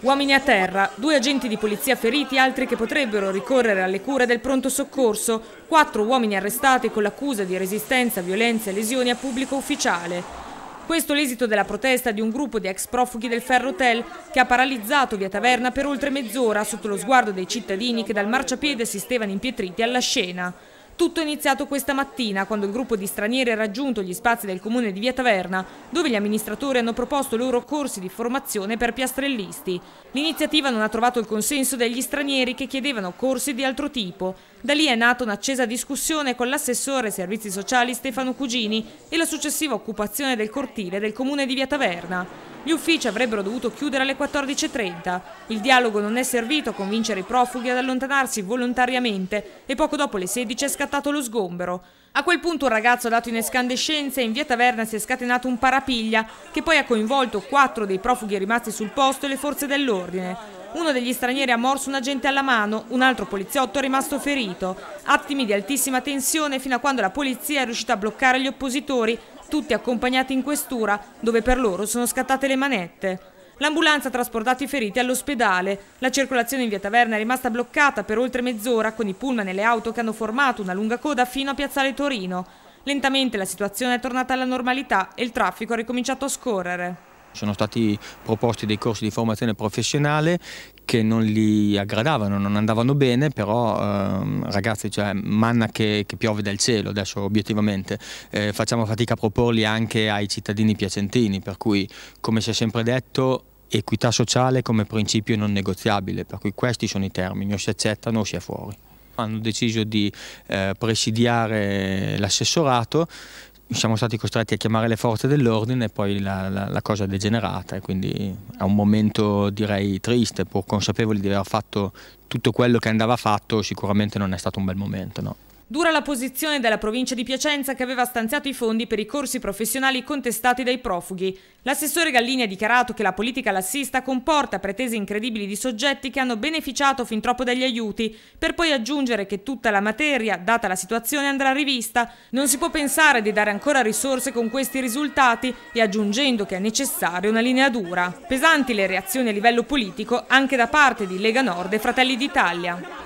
Uomini a terra, due agenti di polizia feriti, altri che potrebbero ricorrere alle cure del pronto soccorso, quattro uomini arrestati con l'accusa di resistenza, violenza e lesioni a pubblico ufficiale. Questo l'esito della protesta di un gruppo di ex profughi del Ferro Hotel che ha paralizzato via Taverna per oltre mezz'ora sotto lo sguardo dei cittadini che dal marciapiede assistevano impietriti alla scena. Tutto è iniziato questa mattina quando il gruppo di stranieri ha raggiunto gli spazi del comune di Via Taverna dove gli amministratori hanno proposto loro corsi di formazione per piastrellisti. L'iniziativa non ha trovato il consenso degli stranieri che chiedevano corsi di altro tipo. Da lì è nata un'accesa discussione con l'assessore servizi sociali Stefano Cugini e la successiva occupazione del cortile del comune di Via Taverna. Gli uffici avrebbero dovuto chiudere alle 14.30. Il dialogo non è servito a convincere i profughi ad allontanarsi volontariamente e poco dopo le 16 è scattato lo sgombero. A quel punto un ragazzo ha dato in escandescenza e in via Taverna si è scatenato un parapiglia che poi ha coinvolto quattro dei profughi rimasti sul posto e le forze dell'ordine. Uno degli stranieri ha morso un agente alla mano, un altro poliziotto è rimasto ferito. Attimi di altissima tensione fino a quando la polizia è riuscita a bloccare gli oppositori tutti accompagnati in questura, dove per loro sono scattate le manette. L'ambulanza ha trasportato i feriti all'ospedale. La circolazione in via Taverna è rimasta bloccata per oltre mezz'ora con i pullman e le auto che hanno formato una lunga coda fino a Piazzale Torino. Lentamente la situazione è tornata alla normalità e il traffico ha ricominciato a scorrere. Sono stati proposti dei corsi di formazione professionale che non gli aggradavano, non andavano bene, però ehm, ragazzi, cioè, manna che, che, piove dal cielo, adesso obiettivamente, eh, facciamo fatica a proporli anche ai cittadini piacentini, per cui come si è sempre detto equità sociale come principio non negoziabile, per cui questi sono i termini, o si accettano o si è fuori. Hanno deciso di eh, presidiare l'assessorato siamo stati costretti a chiamare le forze dell'ordine e poi la, la, la, cosa è degenerata e quindi è un momento direi triste, pur consapevoli di aver fatto tutto quello che andava fatto sicuramente non è stato un bel momento. No? Dura la posizione della provincia di Piacenza che aveva stanziato i fondi per i corsi professionali contestati dai profughi. L'assessore Gallini ha dichiarato che la politica lassista comporta pretese incredibili di soggetti che hanno beneficiato fin troppo dagli aiuti, per poi aggiungere che tutta la materia, data la situazione, andrà rivista. Non si può pensare di dare ancora risorse con questi risultati e aggiungendo che è necessaria una linea dura. Pesanti le reazioni a livello politico anche da parte di Lega Nord e Fratelli d'Italia.